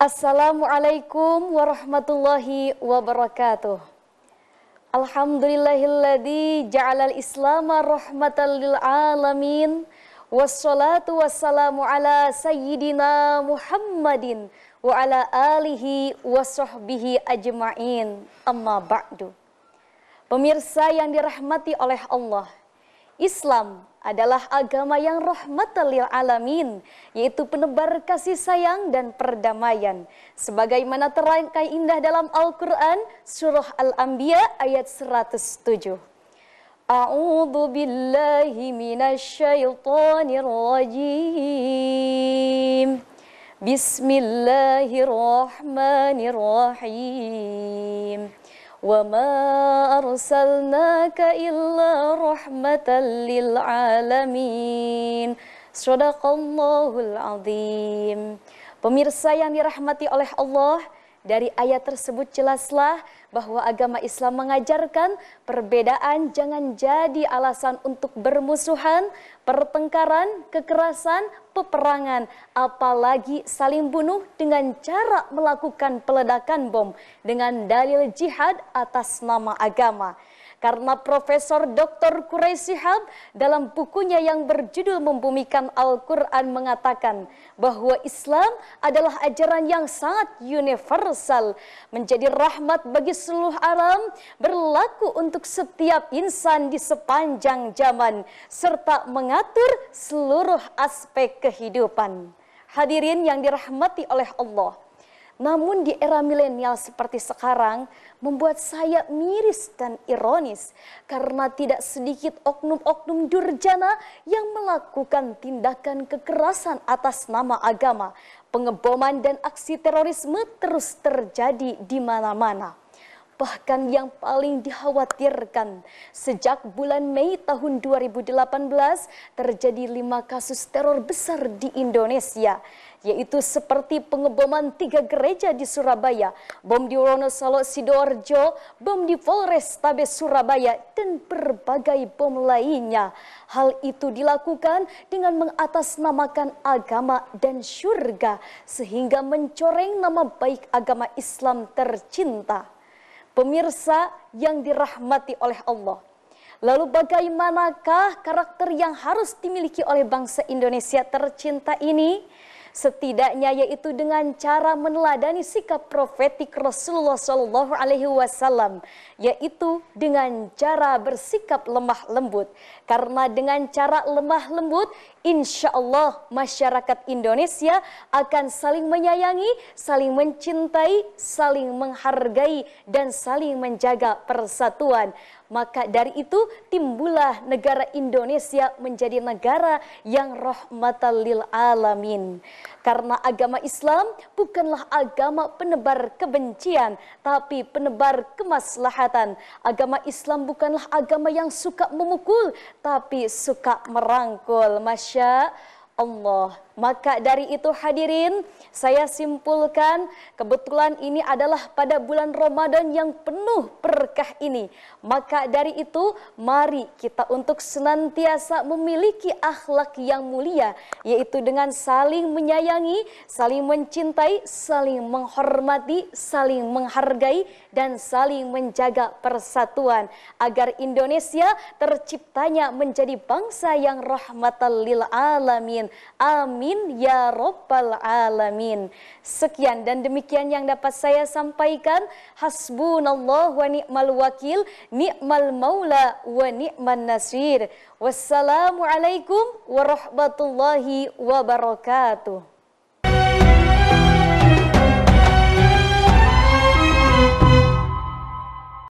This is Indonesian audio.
Assalamualaikum warahmatullahi wabarakatuh. Alhamdulillahilladzi ja'alal islama rahmatan lil alamin. Wassalatu wassalamu ala sayyidina Muhammadin wa ala alihi washabbihi ajma'in. Amma ba'du. Pemirsa yang dirahmati oleh Allah, Islam adalah agama yang rahmatalil alamin, yaitu penebar kasih sayang dan perdamaian. Sebagaimana terangkai indah dalam Al-Quran, Surah Al-Anbiya ayat 107. A'udhu billahi minasyaitanir rajim. Bismillahirrahmanirrahim. Bismillahirrahmanirrahim. وما أرسلناك إلا رحمة lil'alamin Sadaqallahul Azim Pemirsa yang dirahmati oleh Allah Dari ayat tersebut jelaslah bahwa agama Islam mengajarkan perbedaan jangan jadi alasan untuk bermusuhan, pertengkaran, kekerasan, peperangan, apalagi saling bunuh dengan cara melakukan peledakan bom dengan dalil jihad atas nama agama karena Profesor Dr. Quraisy Shihab dalam bukunya yang berjudul Membumikan Al-Quran mengatakan bahwa Islam adalah ajaran yang sangat universal, menjadi rahmat bagi seluruh alam, berlaku untuk setiap insan di sepanjang zaman, serta mengatur seluruh aspek kehidupan. Hadirin yang dirahmati oleh Allah. Namun di era milenial seperti sekarang membuat saya miris dan ironis karena tidak sedikit oknum-oknum durjana yang melakukan tindakan kekerasan atas nama agama. Pengeboman dan aksi terorisme terus terjadi di mana-mana bahkan yang paling dikhawatirkan. Sejak bulan Mei tahun 2018 terjadi lima kasus teror besar di Indonesia, yaitu seperti pengeboman tiga gereja di Surabaya, bom di Wonosalo Sidoarjo, bom di Polres Tabes Surabaya, dan berbagai bom lainnya. Hal itu dilakukan dengan mengatasnamakan agama dan syurga, sehingga mencoreng nama baik agama Islam tercinta pemirsa yang dirahmati oleh Allah. Lalu bagaimanakah karakter yang harus dimiliki oleh bangsa Indonesia tercinta ini? Setidaknya yaitu dengan cara meneladani sikap profetik Rasulullah Shallallahu Alaihi Wasallam, yaitu dengan cara bersikap lemah lembut. Karena dengan cara lemah lembut insya Allah masyarakat Indonesia akan saling menyayangi, saling mencintai, saling menghargai, dan saling menjaga persatuan. Maka dari itu timbullah negara Indonesia menjadi negara yang rahmatan lil alamin. Karena agama Islam bukanlah agama penebar kebencian, tapi penebar kemaslahatan. Agama Islam bukanlah agama yang suka memukul, tapi suka merangkul masyarakat يخشى الله Maka dari itu hadirin, saya simpulkan kebetulan ini adalah pada bulan Ramadan yang penuh berkah ini. Maka dari itu mari kita untuk senantiasa memiliki akhlak yang mulia yaitu dengan saling menyayangi, saling mencintai, saling menghormati, saling menghargai dan saling menjaga persatuan agar Indonesia terciptanya menjadi bangsa yang rahmatan lil alamin. Amin. Amin ya Rabbal Alamin. Sekian dan demikian yang dapat saya sampaikan. Hasbunallah wa ni'mal wakil, ni'mal maula wa ni'man nasir. Wassalamualaikum warahmatullahi wabarakatuh.